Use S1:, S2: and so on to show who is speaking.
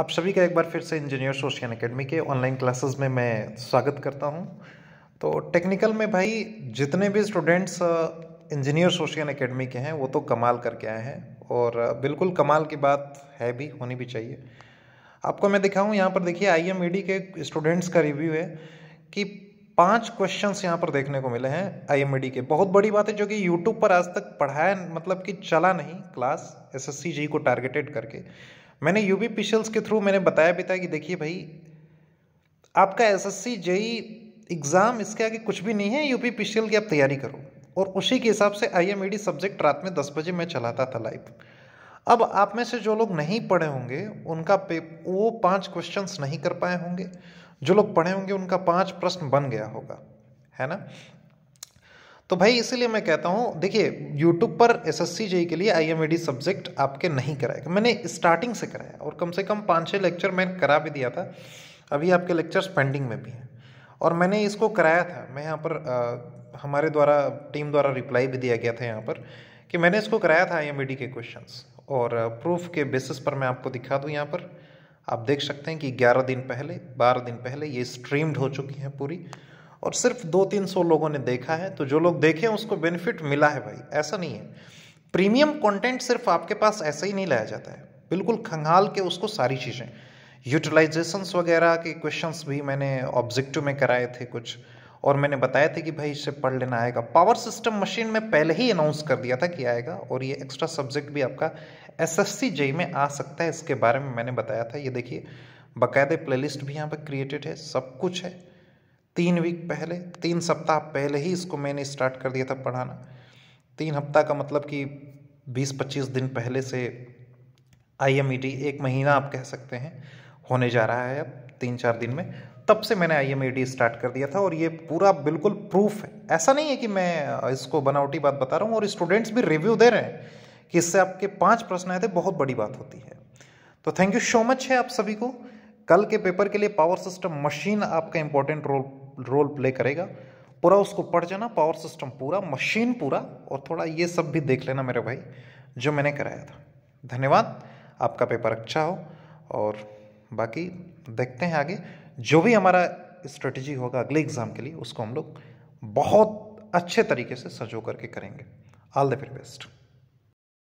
S1: आप सभी का एक बार फिर से इंजीनियर सोशियन अकेडमी के ऑनलाइन क्लासेस में मैं स्वागत करता हूं तो टेक्निकल में भाई जितने भी स्टूडेंट्स इंजीनियर सोशियन अकेडमी के हैं वो तो कमाल करके आए हैं और बिल्कुल कमाल की बात है भी होनी भी चाहिए आपको मैं दिखाऊँ यहाँ पर देखिए आई e के स्टूडेंट्स का रिव्यू है कि पांच क्वेश्चंस यहाँ पर देखने को मिले हैं आई e के बहुत बड़ी बात है जो कि यूट्यूब पर आज तक पढ़ाया मतलब कि चला नहीं क्लास एसएससी जी को टारगेटेड करके मैंने यूबी पिशल्स के थ्रू मैंने बताया भी था कि देखिए भाई आपका एसएससी जेई एग्ज़ाम इसके आगे कुछ भी नहीं है यूपी पिशल की आप तैयारी करो और उसी के हिसाब से डी सब्जेक्ट e रात में दस बजे मैं चलाता था लाइव अब आप में से जो लोग नहीं पढ़े होंगे उनका पे वो पांच क्वेश्चंस नहीं कर पाए होंगे जो लोग पढ़े होंगे उनका पांच प्रश्न बन गया होगा है ना तो भाई इसीलिए मैं कहता हूँ देखिए यूट्यूब पर एस एस सी के लिए आई एम डी सब्जेक्ट आपके नहीं कराएगा मैंने स्टार्टिंग से कराया और कम से कम पाँच छः लेक्चर मैंने करा भी दिया था अभी आपके लेक्चर्स पेंडिंग में भी हैं और मैंने इसको कराया था मैं यहाँ पर आ, हमारे द्वारा टीम द्वारा रिप्लाई भी दिया गया था यहाँ पर कि मैंने इसको कराया था आई के क्वेश्चन और प्रूफ के बेसिस पर मैं आपको दिखा दूँ यहाँ पर आप देख सकते हैं कि ग्यारह दिन पहले बारह दिन पहले ये स्ट्रीम्ड हो चुकी हैं पूरी और सिर्फ दो तीन सौ लोगों ने देखा है तो जो लोग देखे उसको बेनिफिट मिला है भाई ऐसा नहीं है प्रीमियम कंटेंट सिर्फ आपके पास ऐसे ही नहीं लाया जाता है बिल्कुल खंगाल के उसको सारी चीज़ें यूटिलाइजेशंस वगैरह के क्वेश्चंस भी मैंने ऑब्जेक्टिव में कराए थे कुछ और मैंने बताया था कि भाई इससे पढ़ लेना आएगा पावर सिस्टम मशीन में पहले ही अनाउंस कर दिया था कि आएगा और ये एक्स्ट्रा सब्जेक्ट भी आपका एस एस जेई में आ सकता है इसके बारे में मैंने बताया था ये देखिए बाकायदे प्लेलिस्ट भी यहाँ पर क्रिएटेड है सब कुछ है तीन वीक पहले तीन सप्ताह पहले ही इसको मैंने स्टार्ट कर दिया था पढ़ाना तीन हफ्ता का मतलब कि बीस पच्चीस दिन पहले से आई एम ई टी एक महीना आप कह सकते हैं होने जा रहा है अब तीन चार दिन में तब से मैंने I M E D start कर दिया था और ये पूरा बिल्कुल प्रूफ है ऐसा नहीं है कि मैं इसको बनावटी बात बता रहा हूँ और स्टूडेंट्स भी रिव्यू दे रहे हैं कि इससे आपके पाँच प्रश्न आए थे बहुत बड़ी बात होती है तो थैंक यू सो मच है आप सभी को कल के पेपर के लिए पावर सिस्टम मशीन आपका इंपॉर्टेंट रोल रोल प्ले करेगा पूरा उसको पढ़ जाना पावर सिस्टम पूरा मशीन पूरा और थोड़ा ये सब भी देख लेना मेरे भाई जो मैंने कराया था धन्यवाद आपका पेपर अच्छा हो और बाकी देखते हैं आगे जो भी हमारा स्ट्रेटजी होगा अगले एग्ज़ाम के लिए उसको हम लोग बहुत अच्छे तरीके से सजो करके करेंगे ऑल द वेरी बेस्ट